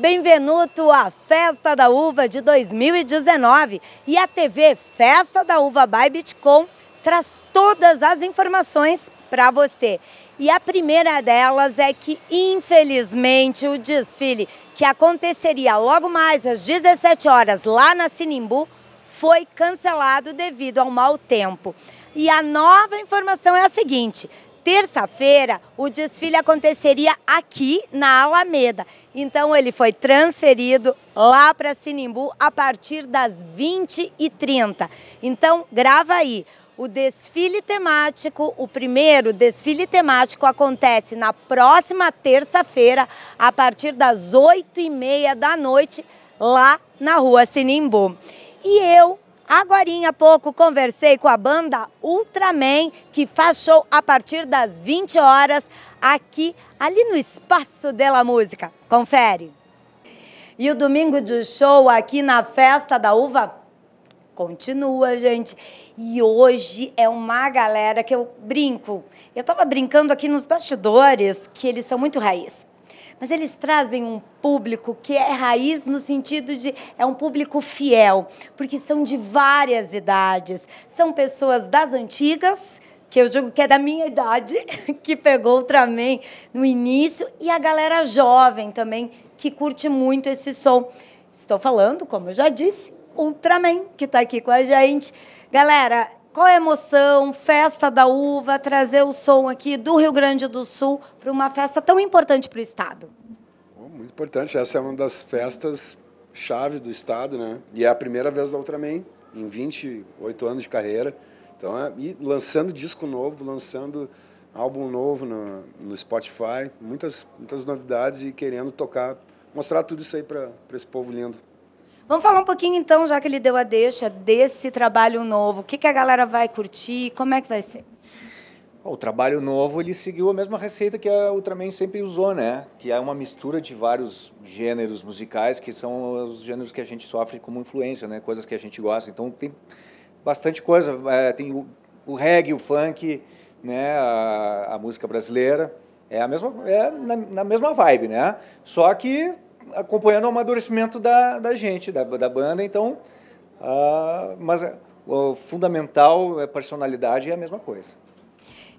Bem-vindo à Festa da Uva de 2019 e a TV Festa da Uva by Bitcoin traz todas as informações para você. E a primeira delas é que, infelizmente, o desfile que aconteceria logo mais às 17 horas lá na Sinimbu foi cancelado devido ao mau tempo. E a nova informação é a seguinte: terça-feira, o desfile aconteceria aqui na Alameda. Então ele foi transferido lá para Sinimbu a partir das 20h30. Então grava aí. O desfile temático, o primeiro desfile temático acontece na próxima terça-feira, a partir das 8h30 da noite, lá na rua Sinimbu. E eu Agora há pouco conversei com a banda Ultraman, que faz show a partir das 20 horas aqui, ali no Espaço Dela Música. Confere! E o domingo de show aqui na Festa da Uva continua, gente. E hoje é uma galera que eu brinco. Eu tava brincando aqui nos bastidores que eles são muito raiz mas eles trazem um público que é raiz no sentido de é um público fiel, porque são de várias idades, são pessoas das antigas, que eu digo que é da minha idade, que pegou Ultraman no início, e a galera jovem também, que curte muito esse som. Estou falando, como eu já disse, Ultraman, que está aqui com a gente. Galera, qual a emoção, festa da uva, trazer o som aqui do Rio Grande do Sul para uma festa tão importante para o Estado? muito importante, essa é uma das festas chave do Estado, né? E é a primeira vez da Ultraman em 28 anos de carreira. Então, é, e lançando disco novo, lançando álbum novo no, no Spotify, muitas, muitas novidades e querendo tocar, mostrar tudo isso aí para esse povo lindo. Vamos falar um pouquinho então, já que ele deu a deixa, desse trabalho novo. O que, que a galera vai curtir? Como é que vai ser? O trabalho novo ele seguiu a mesma receita que a Ultraman sempre usou, né? Que é uma mistura de vários gêneros musicais, que são os gêneros que a gente sofre como influência, né? Coisas que a gente gosta. Então tem bastante coisa. É, tem o, o, reggae, o funk, né? A, a, música brasileira é a mesma, é na, na mesma vibe, né? Só que acompanhando o amadurecimento da, da gente, da, da banda. Então, uh, mas eh, o fundamental, é personalidade é a mesma coisa.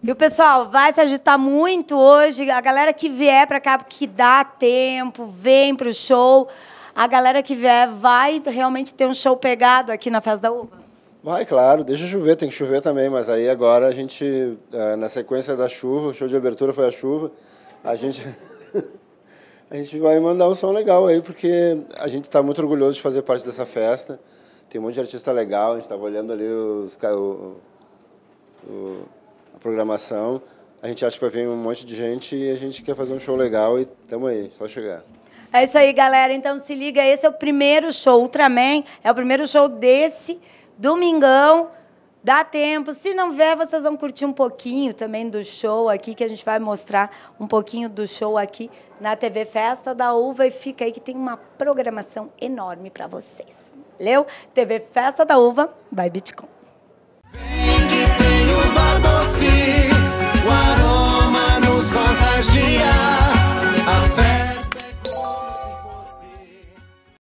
E o pessoal vai se agitar muito hoje. A galera que vier para cá, que dá tempo, vem para o show. A galera que vier vai realmente ter um show pegado aqui na Festa da Uva? Vai, claro. Deixa chover, tem que chover também. Mas aí agora a gente, eh, na sequência da chuva, o show de abertura foi a chuva. A gente. a gente vai mandar um som legal aí, porque a gente está muito orgulhoso de fazer parte dessa festa. Tem um monte de artista legal, a gente estava olhando ali os, o, o, a programação. A gente acha que vai vir um monte de gente e a gente quer fazer um show legal e tamo aí, só chegar. É isso aí, galera. Então se liga, esse é o primeiro show. Ultraman é o primeiro show desse domingão. Dá tempo. Se não vier, vocês vão curtir um pouquinho também do show aqui, que a gente vai mostrar um pouquinho do show aqui na TV Festa da Uva. E fica aí que tem uma programação enorme para vocês. Leu? TV Festa da Uva, vai Bitcoin. Vem que tem uva